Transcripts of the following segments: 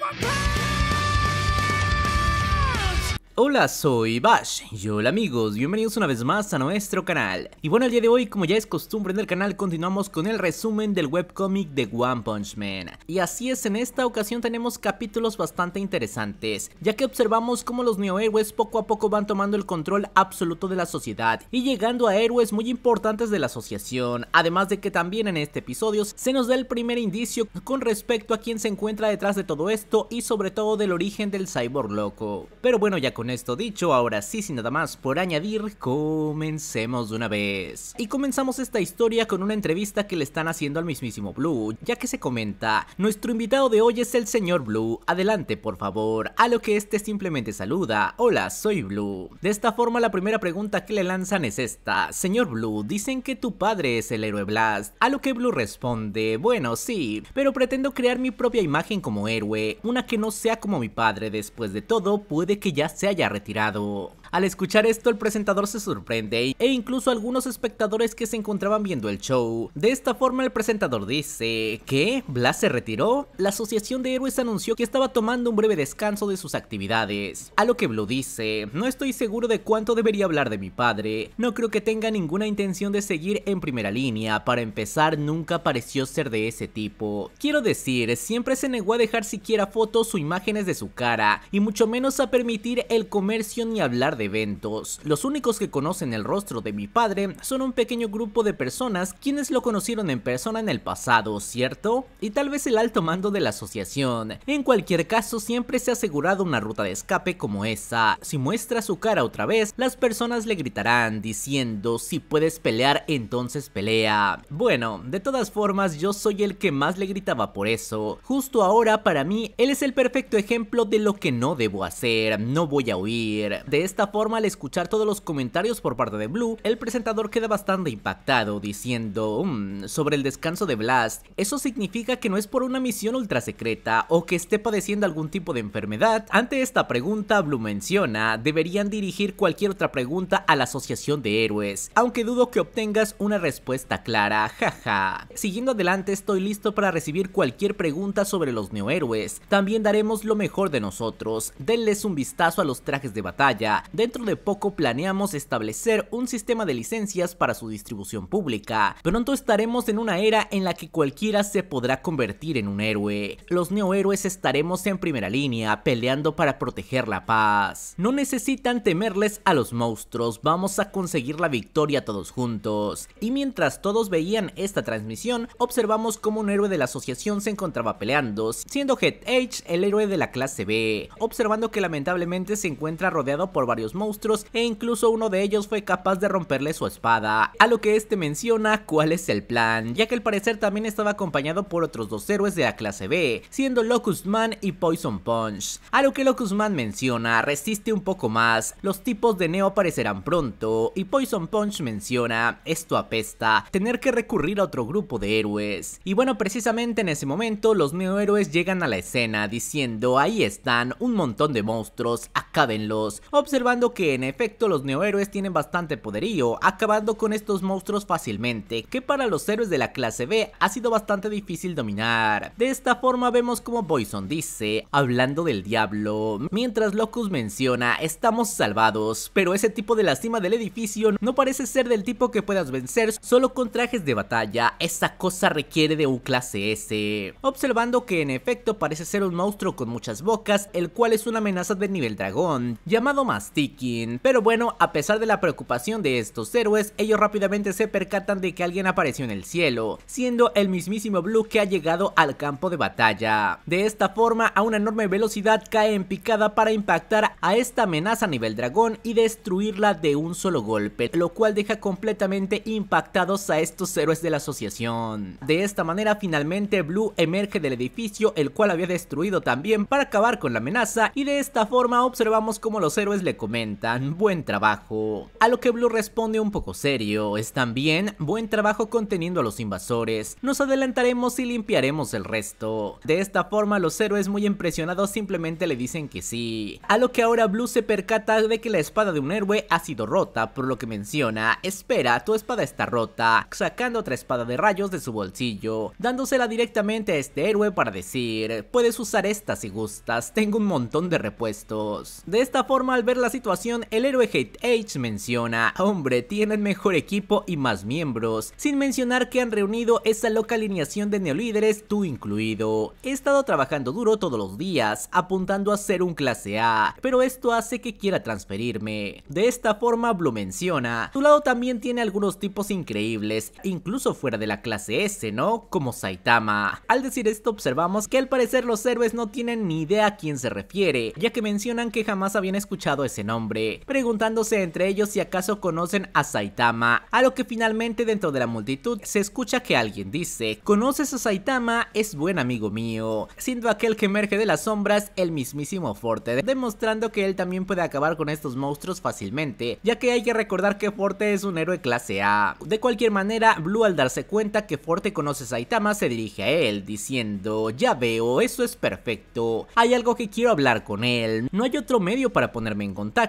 my power. Hola, soy Bash y hola amigos, bienvenidos una vez más a nuestro canal. Y bueno, el día de hoy, como ya es costumbre en el canal, continuamos con el resumen del webcomic de One Punch Man. Y así es, en esta ocasión tenemos capítulos bastante interesantes, ya que observamos cómo los neohéroes poco a poco van tomando el control absoluto de la sociedad y llegando a héroes muy importantes de la asociación, además de que también en este episodio se nos da el primer indicio con respecto a quién se encuentra detrás de todo esto y sobre todo del origen del cyborg loco. Pero bueno, ya con esto dicho, ahora sí, sin nada más por añadir, comencemos de una vez. Y comenzamos esta historia con una entrevista que le están haciendo al mismísimo Blue, ya que se comenta, nuestro invitado de hoy es el señor Blue, adelante por favor, a lo que este simplemente saluda, hola, soy Blue. De esta forma la primera pregunta que le lanzan es esta, señor Blue, dicen que tu padre es el héroe Blast, a lo que Blue responde, bueno, sí, pero pretendo crear mi propia imagen como héroe, una que no sea como mi padre, después de todo puede que ya se haya ha retirado al escuchar esto, el presentador se sorprende e incluso algunos espectadores que se encontraban viendo el show. De esta forma, el presentador dice, ¿qué? ¿Blas se retiró? La Asociación de Héroes anunció que estaba tomando un breve descanso de sus actividades. A lo que Blue dice, no estoy seguro de cuánto debería hablar de mi padre, no creo que tenga ninguna intención de seguir en primera línea, para empezar nunca pareció ser de ese tipo. Quiero decir, siempre se negó a dejar siquiera fotos o imágenes de su cara, y mucho menos a permitir el comercio ni hablar de eventos. Los únicos que conocen el rostro de mi padre son un pequeño grupo de personas quienes lo conocieron en persona en el pasado, ¿cierto? Y tal vez el alto mando de la asociación. En cualquier caso, siempre se ha asegurado una ruta de escape como esa. Si muestra su cara otra vez, las personas le gritarán diciendo, si puedes pelear, entonces pelea. Bueno, de todas formas, yo soy el que más le gritaba por eso. Justo ahora, para mí, él es el perfecto ejemplo de lo que no debo hacer, no voy a huir. De esta forma, al escuchar todos los comentarios por parte de Blue, el presentador queda bastante impactado, diciendo, mm, sobre el descanso de Blast, eso significa que no es por una misión ultra secreta o que esté padeciendo algún tipo de enfermedad. Ante esta pregunta, Blue menciona, deberían dirigir cualquier otra pregunta a la Asociación de Héroes, aunque dudo que obtengas una respuesta clara, jaja. Siguiendo adelante, estoy listo para recibir cualquier pregunta sobre los neohéroes, también daremos lo mejor de nosotros, denles un vistazo a los trajes de batalla, dentro de poco planeamos establecer un sistema de licencias para su distribución pública. Pronto estaremos en una era en la que cualquiera se podrá convertir en un héroe. Los neohéroes estaremos en primera línea, peleando para proteger la paz. No necesitan temerles a los monstruos, vamos a conseguir la victoria todos juntos. Y mientras todos veían esta transmisión, observamos cómo un héroe de la asociación se encontraba peleando, siendo Head H el héroe de la clase B, observando que lamentablemente se encuentra rodeado por varios monstruos e incluso uno de ellos fue capaz de romperle su espada, a lo que este menciona cuál es el plan, ya que al parecer también estaba acompañado por otros dos héroes de la clase B, siendo Locust Man y Poison Punch, a lo que Locust Man menciona, resiste un poco más, los tipos de Neo aparecerán pronto, y Poison Punch menciona, esto apesta, tener que recurrir a otro grupo de héroes, y bueno precisamente en ese momento los Neo héroes llegan a la escena diciendo, ahí están un montón de monstruos, acábenlos, observa comprobando que en efecto los neohéroes tienen bastante poderío, acabando con estos monstruos fácilmente, que para los héroes de la clase B ha sido bastante difícil dominar. De esta forma vemos como Boyson dice, hablando del diablo, mientras Locus menciona, estamos salvados, pero ese tipo de lástima del edificio no parece ser del tipo que puedas vencer solo con trajes de batalla, esa cosa requiere de un clase S. Observando que en efecto parece ser un monstruo con muchas bocas, el cual es una amenaza de nivel dragón, llamado Masti pero bueno, a pesar de la preocupación de estos héroes, ellos rápidamente se percatan de que alguien apareció en el cielo, siendo el mismísimo Blue que ha llegado al campo de batalla. De esta forma, a una enorme velocidad cae en picada para impactar a esta amenaza a nivel dragón y destruirla de un solo golpe, lo cual deja completamente impactados a estos héroes de la asociación. De esta manera, finalmente Blue emerge del edificio, el cual había destruido también para acabar con la amenaza, y de esta forma observamos cómo los héroes le comienzan comentan, buen trabajo. A lo que Blue responde un poco serio, ¿Están bien? buen trabajo conteniendo a los invasores, nos adelantaremos y limpiaremos el resto. De esta forma los héroes muy impresionados simplemente le dicen que sí. A lo que ahora Blue se percata de que la espada de un héroe ha sido rota, por lo que menciona, espera, tu espada está rota, sacando otra espada de rayos de su bolsillo, dándosela directamente a este héroe para decir, puedes usar esta si gustas, tengo un montón de repuestos. De esta forma al ver la situación, el héroe Hate Age menciona, hombre, tienen mejor equipo y más miembros, sin mencionar que han reunido esa loca alineación de neolíderes, tú incluido. He estado trabajando duro todos los días, apuntando a ser un clase A, pero esto hace que quiera transferirme. De esta forma, Blue menciona, tu lado también tiene algunos tipos increíbles, incluso fuera de la clase S, ¿no? Como Saitama. Al decir esto, observamos que al parecer los héroes no tienen ni idea a quién se refiere, ya que mencionan que jamás habían escuchado ese nombre preguntándose entre ellos si acaso conocen a Saitama, a lo que finalmente dentro de la multitud se escucha que alguien dice, ¿conoces a Saitama? Es buen amigo mío, siendo aquel que emerge de las sombras el mismísimo Forte, demostrando que él también puede acabar con estos monstruos fácilmente, ya que hay que recordar que Forte es un héroe clase A. De cualquier manera, Blue al darse cuenta que Forte conoce a Saitama se dirige a él, diciendo, ya veo, eso es perfecto, hay algo que quiero hablar con él, no hay otro medio para ponerme en contacto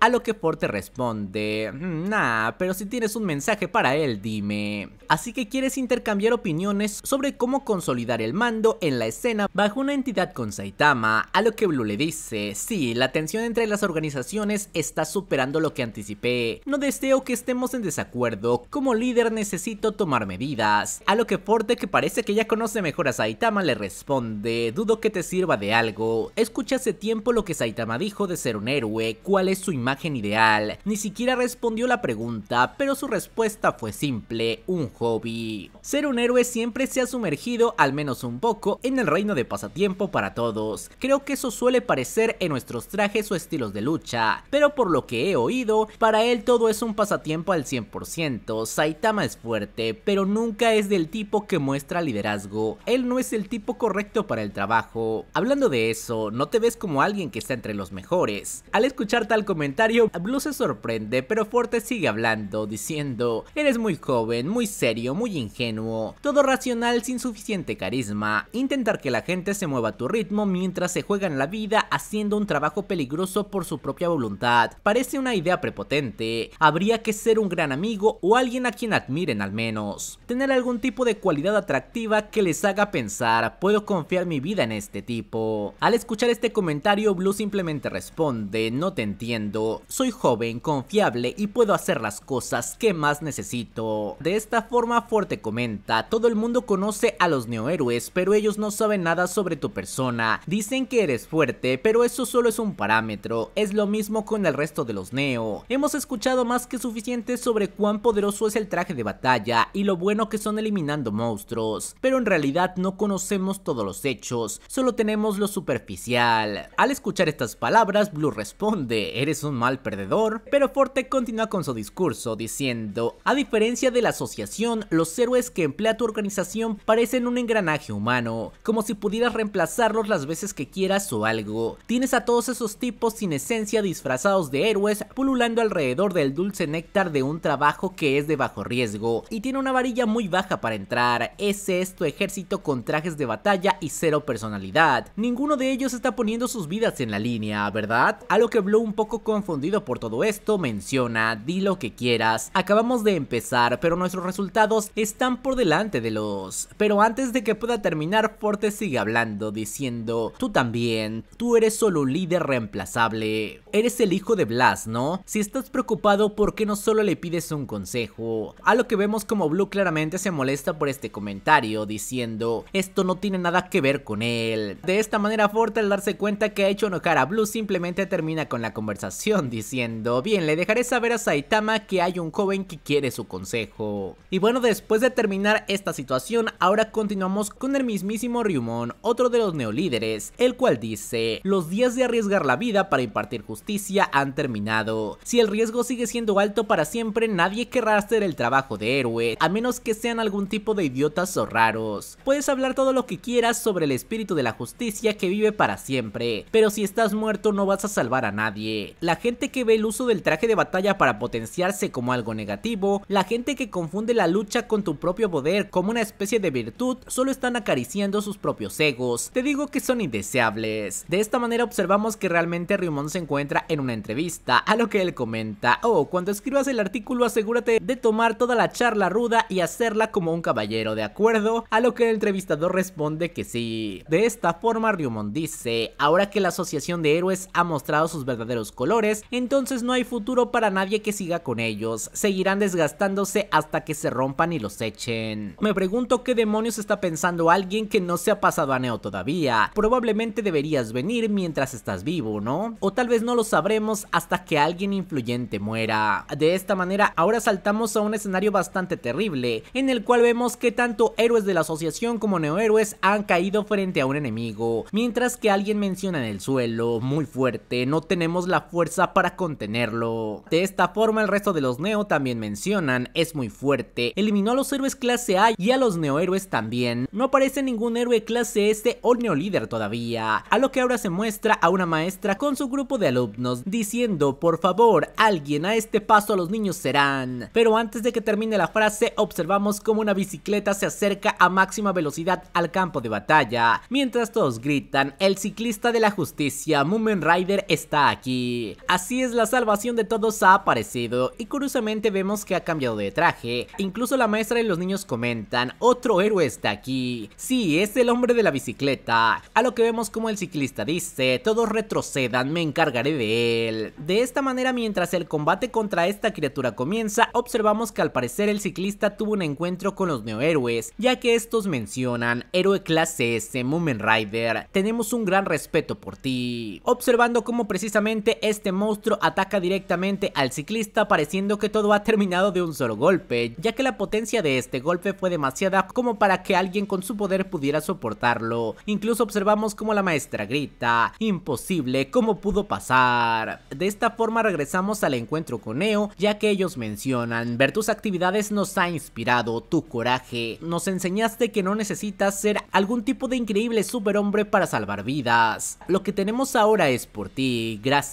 a lo que Forte responde, mm, nah, pero si tienes un mensaje para él, dime. Así que quieres intercambiar opiniones sobre cómo consolidar el mando en la escena bajo una entidad con Saitama, a lo que Blue le dice, sí, la tensión entre las organizaciones está superando lo que anticipé, no deseo que estemos en desacuerdo, como líder necesito tomar medidas, a lo que Forte, que parece que ya conoce mejor a Saitama le responde, dudo que te sirva de algo, escucha hace tiempo lo que Saitama dijo de ser un héroe, es su imagen ideal. Ni siquiera respondió la pregunta, pero su respuesta fue simple, un hobby. Ser un héroe siempre se ha sumergido, al menos un poco, en el reino de pasatiempo para todos. Creo que eso suele parecer en nuestros trajes o estilos de lucha, pero por lo que he oído, para él todo es un pasatiempo al 100%. Saitama es fuerte, pero nunca es del tipo que muestra liderazgo. Él no es el tipo correcto para el trabajo. Hablando de eso, no te ves como alguien que está entre los mejores. Al escuchar al comentario, Blue se sorprende, pero Forte sigue hablando, diciendo, eres muy joven, muy serio, muy ingenuo, todo racional sin suficiente carisma, intentar que la gente se mueva a tu ritmo mientras se juega en la vida haciendo un trabajo peligroso por su propia voluntad, parece una idea prepotente, habría que ser un gran amigo o alguien a quien admiren al menos, tener algún tipo de cualidad atractiva que les haga pensar, puedo confiar mi vida en este tipo. Al escuchar este comentario, Blue simplemente responde, no te entiendo. Soy joven, confiable y puedo hacer las cosas que más necesito. De esta forma Fuerte comenta, todo el mundo conoce a los neohéroes, pero ellos no saben nada sobre tu persona. Dicen que eres fuerte, pero eso solo es un parámetro. Es lo mismo con el resto de los neo. Hemos escuchado más que suficiente sobre cuán poderoso es el traje de batalla y lo bueno que son eliminando monstruos, pero en realidad no conocemos todos los hechos, solo tenemos lo superficial. Al escuchar estas palabras, Blue responde, eres un mal perdedor, pero Forte continúa con su discurso diciendo, a diferencia de la asociación, los héroes que emplea tu organización parecen un engranaje humano, como si pudieras reemplazarlos las veces que quieras o algo. Tienes a todos esos tipos sin esencia disfrazados de héroes pululando alrededor del dulce néctar de un trabajo que es de bajo riesgo y tiene una varilla muy baja para entrar. Ese es tu ejército con trajes de batalla y cero personalidad. Ninguno de ellos está poniendo sus vidas en la línea, ¿verdad? A lo que Bloom un poco confundido por todo esto, menciona, di lo que quieras, acabamos de empezar, pero nuestros resultados están por delante de los... Pero antes de que pueda terminar, Forte sigue hablando, diciendo, tú también, tú eres solo un líder reemplazable, eres el hijo de Blas, ¿no? Si estás preocupado, ¿por qué no solo le pides un consejo? A lo que vemos como Blue claramente se molesta por este comentario, diciendo, esto no tiene nada que ver con él. De esta manera, Forte al darse cuenta que ha hecho enojar a Blue simplemente termina con la conversación diciendo, bien, le dejaré saber a Saitama que hay un joven que quiere su consejo. Y bueno, después de terminar esta situación, ahora continuamos con el mismísimo Ryumon, otro de los neolíderes, el cual dice, los días de arriesgar la vida para impartir justicia han terminado. Si el riesgo sigue siendo alto para siempre, nadie querrá hacer el trabajo de héroe, a menos que sean algún tipo de idiotas o raros. Puedes hablar todo lo que quieras sobre el espíritu de la justicia que vive para siempre, pero si estás muerto no vas a salvar a nadie la gente que ve el uso del traje de batalla para potenciarse como algo negativo, la gente que confunde la lucha con tu propio poder como una especie de virtud, solo están acariciando sus propios egos, te digo que son indeseables. De esta manera observamos que realmente Ryumon se encuentra en una entrevista, a lo que él comenta, oh, cuando escribas el artículo asegúrate de tomar toda la charla ruda y hacerla como un caballero, ¿de acuerdo? A lo que el entrevistador responde que sí. De esta forma Ryumon dice, ahora que la asociación de héroes ha mostrado sus verdaderos colores, entonces no hay futuro para nadie que siga con ellos, seguirán desgastándose hasta que se rompan y los echen. Me pregunto qué demonios está pensando alguien que no se ha pasado a Neo todavía, probablemente deberías venir mientras estás vivo, ¿no? O tal vez no lo sabremos hasta que alguien influyente muera. De esta manera, ahora saltamos a un escenario bastante terrible, en el cual vemos que tanto héroes de la asociación como neohéroes han caído frente a un enemigo, mientras que alguien menciona en el suelo, muy fuerte, no tenemos la fuerza para contenerlo. De esta forma el resto de los Neo también mencionan, es muy fuerte, eliminó a los héroes clase A y a los neohéroes también. No aparece ningún héroe clase S o neolíder todavía, a lo que ahora se muestra a una maestra con su grupo de alumnos diciendo, por favor, alguien a este paso los niños serán. Pero antes de que termine la frase, observamos como una bicicleta se acerca a máxima velocidad al campo de batalla. Mientras todos gritan, el ciclista de la justicia, Mumen Rider, está aquí. Así es, la salvación de todos ha aparecido y curiosamente vemos que ha cambiado de traje. Incluso la maestra y los niños comentan, otro héroe está aquí. Sí, es el hombre de la bicicleta. A lo que vemos como el ciclista dice, todos retrocedan, me encargaré de él. De esta manera, mientras el combate contra esta criatura comienza, observamos que al parecer el ciclista tuvo un encuentro con los neohéroes, ya que estos mencionan, héroe clase S, Moomin Rider, tenemos un gran respeto por ti. Observando cómo precisamente este monstruo ataca directamente al ciclista pareciendo que todo ha terminado de un solo golpe, ya que la potencia de este golpe fue demasiada como para que alguien con su poder pudiera soportarlo. Incluso observamos como la maestra grita, imposible, ¿cómo pudo pasar? De esta forma regresamos al encuentro con Neo, ya que ellos mencionan, ver tus actividades nos ha inspirado, tu coraje, nos enseñaste que no necesitas ser algún tipo de increíble superhombre para salvar vidas. Lo que tenemos ahora es por ti, gracias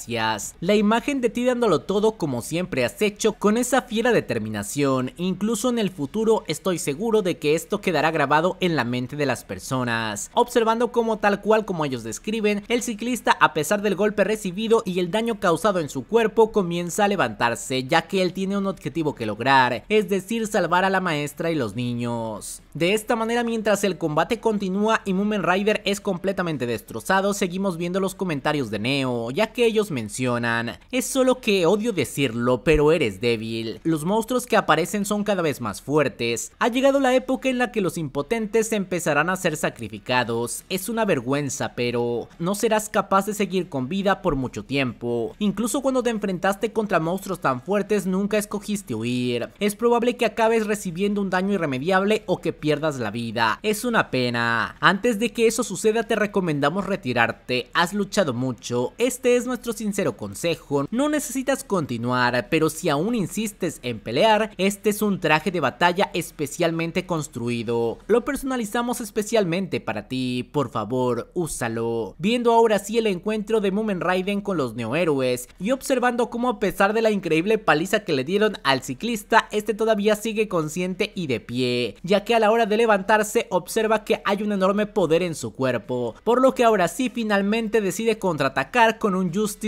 la imagen de ti dándolo todo como siempre has hecho con esa fiera determinación. Incluso en el futuro estoy seguro de que esto quedará grabado en la mente de las personas. Observando cómo tal cual como ellos describen, el ciclista a pesar del golpe recibido y el daño causado en su cuerpo comienza a levantarse ya que él tiene un objetivo que lograr, es decir salvar a la maestra y los niños. De esta manera mientras el combate continúa y Mumen Rider es completamente destrozado, seguimos viendo los comentarios de Neo, ya que ellos mencionan. Es solo que odio decirlo, pero eres débil. Los monstruos que aparecen son cada vez más fuertes. Ha llegado la época en la que los impotentes empezarán a ser sacrificados. Es una vergüenza, pero no serás capaz de seguir con vida por mucho tiempo. Incluso cuando te enfrentaste contra monstruos tan fuertes nunca escogiste huir. Es probable que acabes recibiendo un daño irremediable o que pierdas la vida. Es una pena. Antes de que eso suceda te recomendamos retirarte. Has luchado mucho. Este es nuestro sincero consejo, no necesitas continuar, pero si aún insistes en pelear, este es un traje de batalla especialmente construido. Lo personalizamos especialmente para ti, por favor, úsalo. Viendo ahora sí el encuentro de Mumen Raiden con los neohéroes y observando cómo a pesar de la increíble paliza que le dieron al ciclista, este todavía sigue consciente y de pie, ya que a la hora de levantarse observa que hay un enorme poder en su cuerpo, por lo que ahora sí finalmente decide contraatacar con un Justice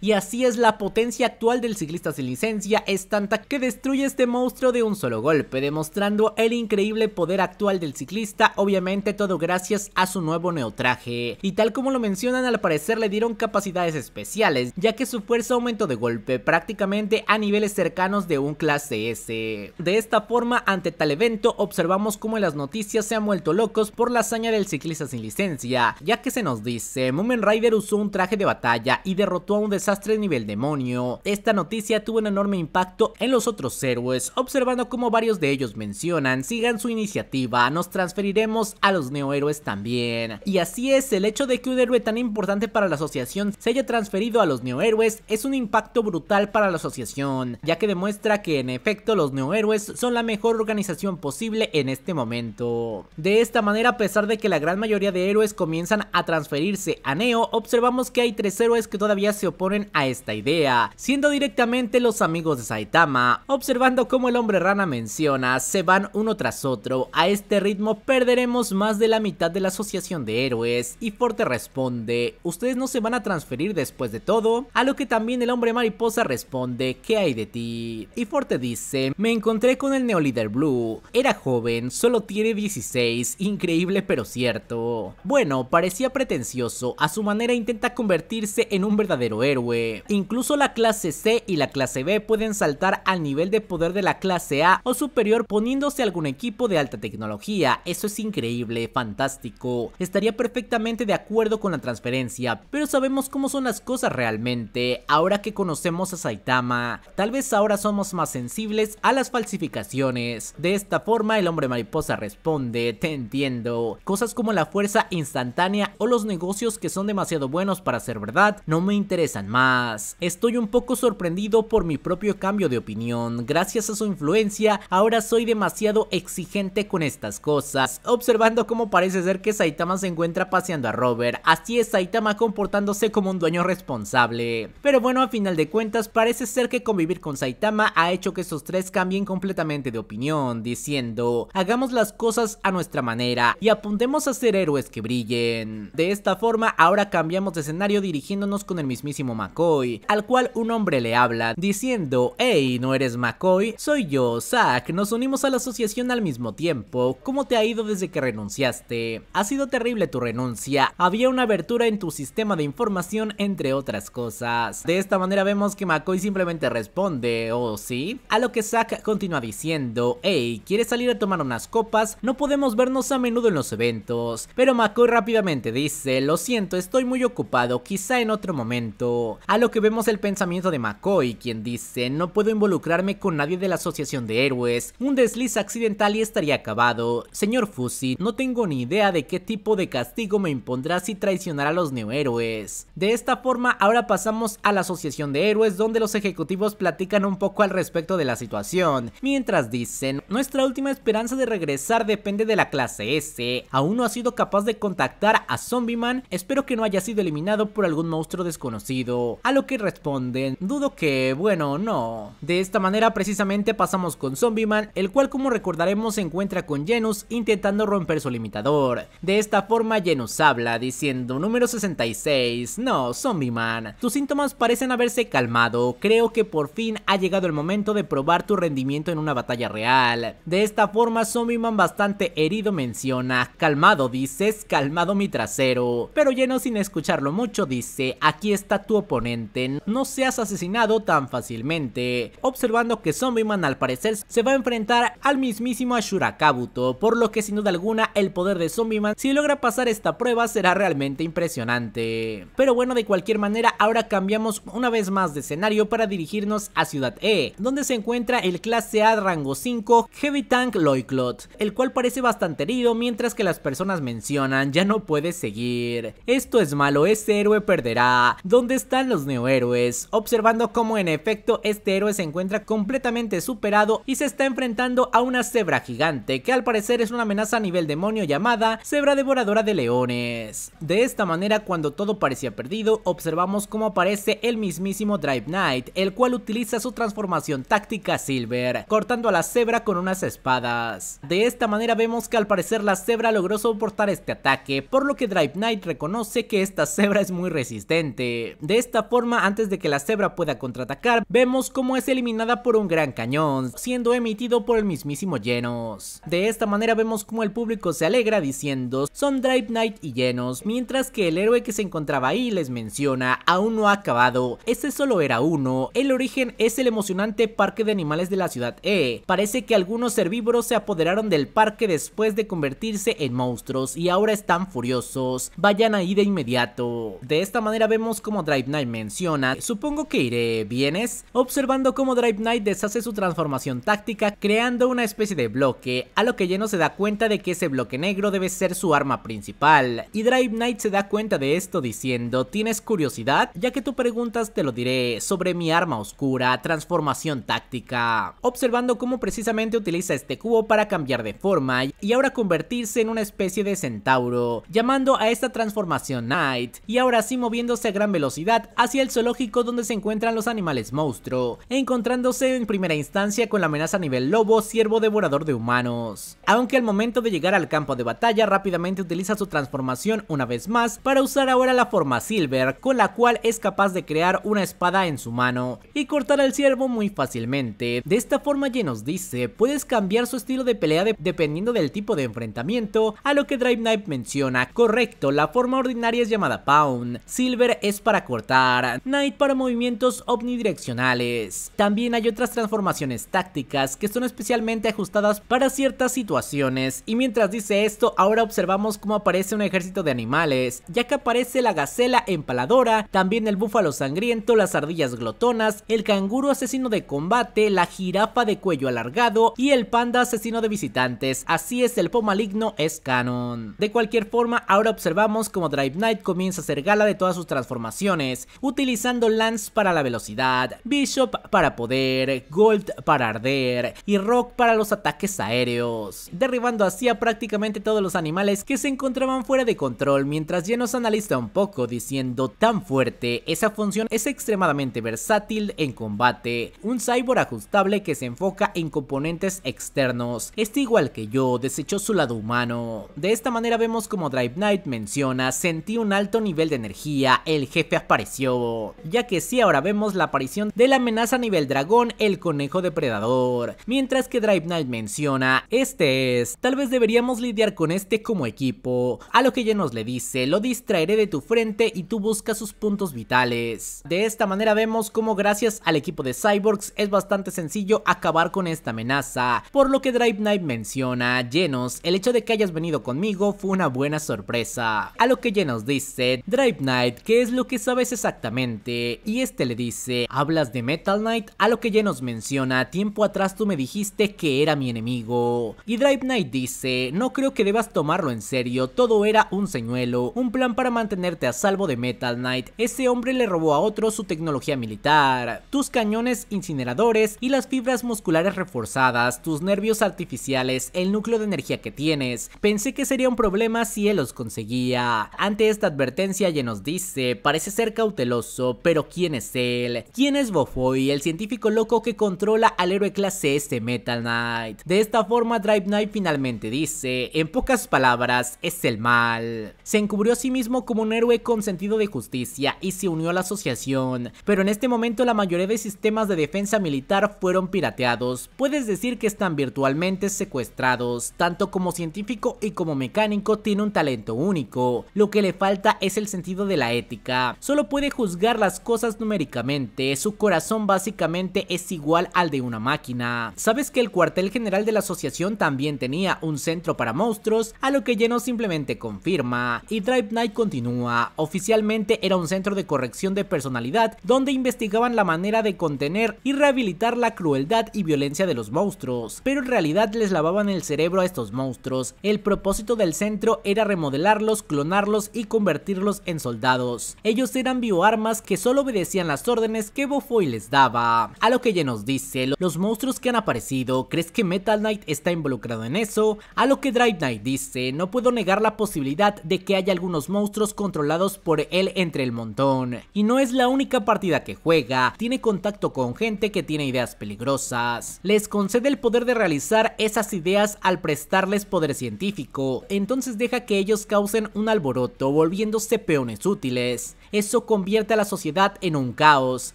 y así es la potencia actual del ciclista sin licencia es tanta que destruye este monstruo de un solo golpe, demostrando el increíble poder actual del ciclista, obviamente todo gracias a su nuevo neotraje. Y tal como lo mencionan, al parecer le dieron capacidades especiales, ya que su fuerza aumentó de golpe prácticamente a niveles cercanos de un clase S. De esta forma, ante tal evento, observamos cómo las noticias se han vuelto locos por la hazaña del ciclista sin licencia, ya que se nos dice, Mumen Rider usó un traje de batalla y derrotó a un desastre nivel demonio. Esta noticia tuvo un enorme impacto en los otros héroes, observando cómo varios de ellos mencionan, sigan su iniciativa, nos transferiremos a los neohéroes también. Y así es, el hecho de que un héroe tan importante para la asociación se haya transferido a los neohéroes es un impacto brutal para la asociación, ya que demuestra que en efecto los neohéroes son la mejor organización posible en este momento. De esta manera, a pesar de que la gran mayoría de héroes comienzan a transferirse a Neo, observamos que hay tres que todavía se oponen a esta idea, siendo directamente los amigos de Saitama, observando cómo el hombre rana menciona, se van uno tras otro, a este ritmo perderemos más de la mitad de la asociación de héroes, y Forte responde, ustedes no se van a transferir después de todo, a lo que también el hombre mariposa responde, ¿qué hay de ti? Y Forte dice, me encontré con el neolíder Blue, era joven, solo tiene 16, increíble pero cierto. Bueno, parecía pretencioso, a su manera intenta convertirse en un verdadero héroe. Incluso la clase C y la clase B pueden saltar al nivel de poder de la clase A o superior poniéndose algún equipo de alta tecnología. Eso es increíble, fantástico. Estaría perfectamente de acuerdo con la transferencia, pero sabemos cómo son las cosas realmente. Ahora que conocemos a Saitama, tal vez ahora somos más sensibles a las falsificaciones. De esta forma, el hombre mariposa responde, te entiendo. Cosas como la fuerza instantánea o los negocios que son demasiado buenos para ser verdad no me interesan más. Estoy un poco sorprendido por mi propio cambio de opinión. Gracias a su influencia, ahora soy demasiado exigente con estas cosas. Observando cómo parece ser que Saitama se encuentra paseando a Robert. Así es Saitama comportándose como un dueño responsable. Pero bueno, a final de cuentas, parece ser que convivir con Saitama ha hecho que esos tres cambien completamente de opinión, diciendo, hagamos las cosas a nuestra manera y apuntemos a ser héroes que brillen. De esta forma, ahora cambiamos de escenario dirigido con el mismísimo McCoy, al cual un hombre le habla diciendo, hey, no eres McCoy, soy yo, Zack, nos unimos a la asociación al mismo tiempo, ¿cómo te ha ido desde que renunciaste? Ha sido terrible tu renuncia, había una abertura en tu sistema de información, entre otras cosas. De esta manera vemos que McCoy simplemente responde, ¿oh sí? A lo que Zack continúa diciendo, hey, ¿quieres salir a tomar unas copas? No podemos vernos a menudo en los eventos. Pero McCoy rápidamente dice, lo siento, estoy muy ocupado, quizá en otro momento. A lo que vemos el pensamiento de McCoy, quien dice, no puedo involucrarme con nadie de la Asociación de Héroes, un desliz accidental y estaría acabado. Señor Fusi, no tengo ni idea de qué tipo de castigo me impondrá si traicionar a los neohéroes. De esta forma, ahora pasamos a la Asociación de Héroes, donde los ejecutivos platican un poco al respecto de la situación, mientras dicen, nuestra última esperanza de regresar depende de la clase S, aún no ha sido capaz de contactar a Man espero que no haya sido eliminado por algún monstruo desconocido, a lo que responden, dudo que, bueno, no. De esta manera precisamente pasamos con Zombie Man, el cual como recordaremos se encuentra con Genus intentando romper su limitador. De esta forma Genus habla diciendo, número 66, no, Zombie Man, tus síntomas parecen haberse calmado, creo que por fin ha llegado el momento de probar tu rendimiento en una batalla real. De esta forma Zombie Man bastante herido menciona, calmado dices, calmado mi trasero, pero Genus sin escucharlo mucho dice, aquí está tu oponente, no seas asesinado tan fácilmente. Observando que Zombie al parecer se va a enfrentar al mismísimo Ashura Kabuto, por lo que sin duda alguna el poder de Zombieman si logra pasar esta prueba será realmente impresionante. Pero bueno, de cualquier manera, ahora cambiamos una vez más de escenario para dirigirnos a Ciudad E, donde se encuentra el clase A rango 5 Heavy Tank Loiklot, el cual parece bastante herido mientras que las personas mencionan ya no puede seguir. Esto es malo, ese héroe perder ¿Dónde donde están los neohéroes, observando cómo en efecto este héroe se encuentra completamente superado y se está enfrentando a una cebra gigante que al parecer es una amenaza a nivel demonio llamada cebra devoradora de leones. De esta manera cuando todo parecía perdido observamos cómo aparece el mismísimo Drive Knight, el cual utiliza su transformación táctica Silver, cortando a la cebra con unas espadas. De esta manera vemos que al parecer la cebra logró soportar este ataque, por lo que Drive Knight reconoce que esta cebra es muy resistente de esta forma, antes de que la cebra pueda contraatacar, vemos cómo es eliminada por un gran cañón, siendo emitido por el mismísimo Genos. De esta manera vemos cómo el público se alegra diciendo, son Drive Knight y Genos, mientras que el héroe que se encontraba ahí les menciona, aún no ha acabado, ese solo era uno, el origen es el emocionante parque de animales de la ciudad E, parece que algunos herbívoros se apoderaron del parque después de convertirse en monstruos y ahora están furiosos, vayan ahí de inmediato. De esta manera manera vemos como Drive Knight menciona, supongo que iré bienes, observando cómo Drive Knight deshace su transformación táctica creando una especie de bloque, a lo que Lleno se da cuenta de que ese bloque negro debe ser su arma principal, y Drive Knight se da cuenta de esto diciendo, ¿tienes curiosidad? Ya que tú preguntas te lo diré sobre mi arma oscura, transformación táctica, observando cómo precisamente utiliza este cubo para cambiar de forma y ahora convertirse en una especie de centauro, llamando a esta transformación Knight, y ahora sí moviendo a gran velocidad hacia el zoológico donde se encuentran los animales monstruo, encontrándose en primera instancia con la amenaza a nivel lobo, ciervo devorador de humanos. Aunque al momento de llegar al campo de batalla rápidamente utiliza su transformación una vez más para usar ahora la forma Silver, con la cual es capaz de crear una espada en su mano y cortar al ciervo muy fácilmente. De esta forma ya nos dice, puedes cambiar su estilo de pelea dependiendo del tipo de enfrentamiento, a lo que Drive Knife menciona, correcto, la forma ordinaria es llamada Pound, Silver es para cortar, Knight para movimientos omnidireccionales. También hay otras transformaciones tácticas que son especialmente ajustadas para ciertas situaciones. Y mientras dice esto, ahora observamos cómo aparece un ejército de animales, ya que aparece la gacela empaladora, también el búfalo sangriento, las ardillas glotonas, el canguro asesino de combate, la jirafa de cuello alargado y el panda asesino de visitantes. Así es, el po maligno es canon. De cualquier forma, ahora observamos cómo Drive Knight comienza a hacer gala de todas sus transformaciones, utilizando Lance para la velocidad, Bishop para poder, Gold para arder y Rock para los ataques aéreos, derribando así a prácticamente todos los animales que se encontraban fuera de control mientras Genos analiza un poco diciendo tan fuerte, esa función es extremadamente versátil en combate, un cyborg ajustable que se enfoca en componentes externos, este igual que yo desechó su lado humano. De esta manera vemos como Drive Knight menciona, sentí un alto nivel de energía el jefe apareció, ya que sí ahora vemos la aparición de la amenaza a nivel dragón, el conejo depredador, mientras que Drive Knight menciona, este es, tal vez deberíamos lidiar con este como equipo, a lo que nos le dice, lo distraeré de tu frente y tú buscas sus puntos vitales. De esta manera vemos cómo gracias al equipo de Cyborgs es bastante sencillo acabar con esta amenaza, por lo que Drive Knight menciona, Genos, el hecho de que hayas venido conmigo fue una buena sorpresa, a lo que Genos dice, Drive Knight, que es lo que sabes exactamente y este le dice, hablas de Metal Knight, a lo que ya nos menciona, tiempo atrás tú me dijiste que era mi enemigo. Y Drive Knight dice, no creo que debas tomarlo en serio, todo era un señuelo, un plan para mantenerte a salvo de Metal Knight, ese hombre le robó a otro su tecnología militar, tus cañones incineradores y las fibras musculares reforzadas, tus nervios artificiales, el núcleo de energía que tienes, pensé que sería un problema si él los conseguía. Ante esta advertencia ya nos dice dice parece ser cauteloso, pero ¿quién es él? ¿Quién es Bofoy, el científico loco que controla al héroe clase S Metal Knight? De esta forma Drive Knight finalmente dice, en pocas palabras, es el mal. Se encubrió a sí mismo como un héroe con sentido de justicia y se unió a la asociación, pero en este momento la mayoría de sistemas de defensa militar fueron pirateados, puedes decir que están virtualmente secuestrados, tanto como científico y como mecánico tiene un talento único, lo que le falta es el sentido de la ética. Solo puede juzgar las cosas numéricamente, su corazón básicamente es igual al de una máquina. Sabes que el cuartel general de la asociación también tenía un centro para monstruos, a lo que Lleno simplemente confirma. Y Drive Knight continúa, oficialmente era un centro de corrección de personalidad donde investigaban la manera de contener y rehabilitar la crueldad y violencia de los monstruos, pero en realidad les lavaban el cerebro a estos monstruos. El propósito del centro era remodelarlos, clonarlos y convertirlos en soldados ellos eran bioarmas que solo obedecían las órdenes que Bofoy les daba. A lo que ella nos dice, los monstruos que han aparecido, ¿crees que Metal Knight está involucrado en eso? A lo que Drive Knight dice, no puedo negar la posibilidad de que haya algunos monstruos controlados por él entre el montón. Y no es la única partida que juega, tiene contacto con gente que tiene ideas peligrosas. Les concede el poder de realizar esas ideas al prestarles poder científico, entonces deja que ellos causen un alboroto volviéndose peones útiles útiles eso convierte a la sociedad en un caos,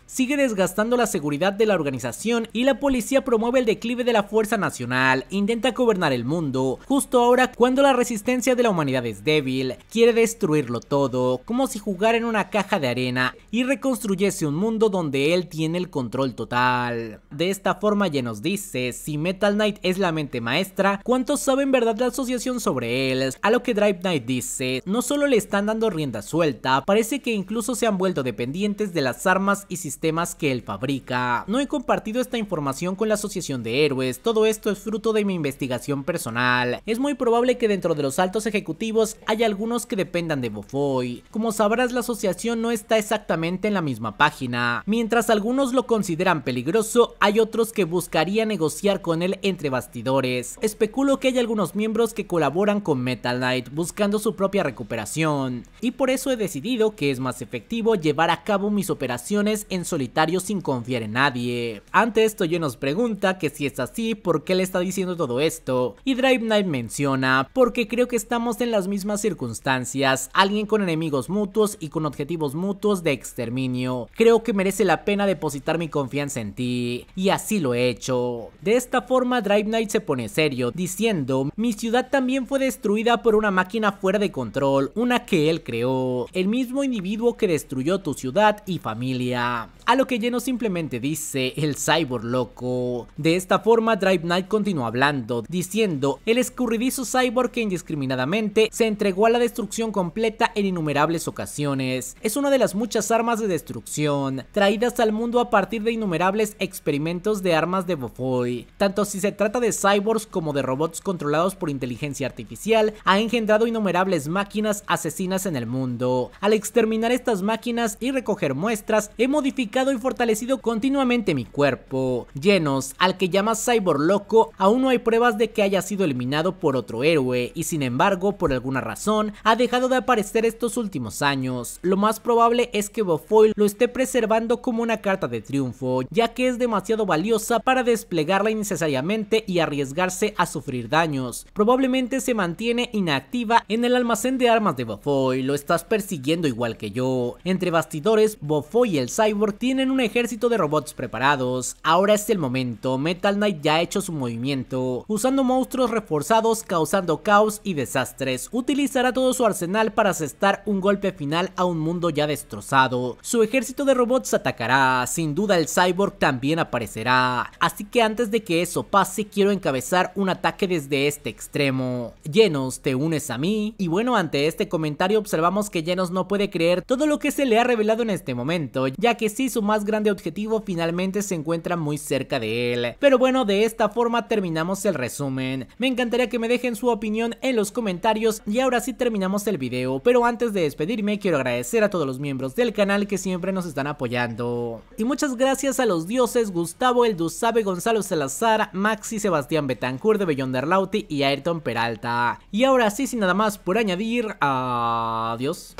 sigue desgastando la seguridad de la organización y la policía promueve el declive de la fuerza nacional, intenta gobernar el mundo, justo ahora cuando la resistencia de la humanidad es débil, quiere destruirlo todo, como si jugara en una caja de arena y reconstruyese un mundo donde él tiene el control total. De esta forma ya nos dice, si Metal Knight es la mente maestra, ¿cuántos saben verdad la asociación sobre él? A lo que Drive Knight dice, no solo le están dando rienda suelta, parece que incluso se han vuelto dependientes de las armas y sistemas que él fabrica. No he compartido esta información con la Asociación de Héroes, todo esto es fruto de mi investigación personal. Es muy probable que dentro de los altos ejecutivos haya algunos que dependan de Bofoy. Como sabrás, la asociación no está exactamente en la misma página. Mientras algunos lo consideran peligroso, hay otros que buscarían negociar con él entre bastidores. Especulo que hay algunos miembros que colaboran con Metal Knight buscando su propia recuperación. Y por eso he decidido que es más efectivo llevar a cabo mis operaciones en solitario sin confiar en nadie. Ante esto yo nos pregunta que si es así, ¿por qué le está diciendo todo esto? Y Drive Knight menciona, porque creo que estamos en las mismas circunstancias, alguien con enemigos mutuos y con objetivos mutuos de exterminio. Creo que merece la pena depositar mi confianza en ti, y así lo he hecho. De esta forma Drive Knight se pone serio, diciendo, mi ciudad también fue destruida por una máquina fuera de control, una que él creó. El mismo individuo que destruyó tu ciudad y familia. A lo que lleno simplemente dice, el cyborg loco. De esta forma, Drive Knight continúa hablando, diciendo, el escurridizo cyborg que indiscriminadamente se entregó a la destrucción completa en innumerables ocasiones. Es una de las muchas armas de destrucción, traídas al mundo a partir de innumerables experimentos de armas de Bofoy. Tanto si se trata de cyborgs como de robots controlados por inteligencia artificial, ha engendrado innumerables máquinas asesinas en el mundo. Al exterminar estas máquinas y recoger muestras, he modificado y fortalecido continuamente mi cuerpo. Llenos, al que llamas Cyborg loco, aún no hay pruebas de que haya sido eliminado por otro héroe y sin embargo, por alguna razón, ha dejado de aparecer estos últimos años. Lo más probable es que Bofoil lo esté preservando como una carta de triunfo, ya que es demasiado valiosa para desplegarla innecesariamente y arriesgarse a sufrir daños. Probablemente se mantiene inactiva en el almacén de armas de Bofoil, lo estás persiguiendo igual que yo. Entre bastidores, Bofoil y el cyborg tienen un ejército de robots preparados. Ahora es el momento. Metal Knight ya ha hecho su movimiento. Usando monstruos reforzados, causando caos y desastres. Utilizará todo su arsenal para asestar un golpe final a un mundo ya destrozado. Su ejército de robots atacará. Sin duda el cyborg también aparecerá. Así que antes de que eso pase, quiero encabezar un ataque desde este extremo. Llenos, te unes a mí. Y bueno, ante este comentario observamos que Llenos no puede creer todo lo que se le ha revelado en este momento, ya que sí su más grande objetivo finalmente se encuentra muy cerca de él. Pero bueno, de esta forma terminamos el resumen. Me encantaría que me dejen su opinión en los comentarios y ahora sí terminamos el video, pero antes de despedirme quiero agradecer a todos los miembros del canal que siempre nos están apoyando. Y muchas gracias a los dioses Gustavo El Gonzalo Salazar, Maxi Sebastián Betancourt de Bellón Derlauti y Ayrton Peralta. Y ahora sí, sin nada más por añadir, adiós.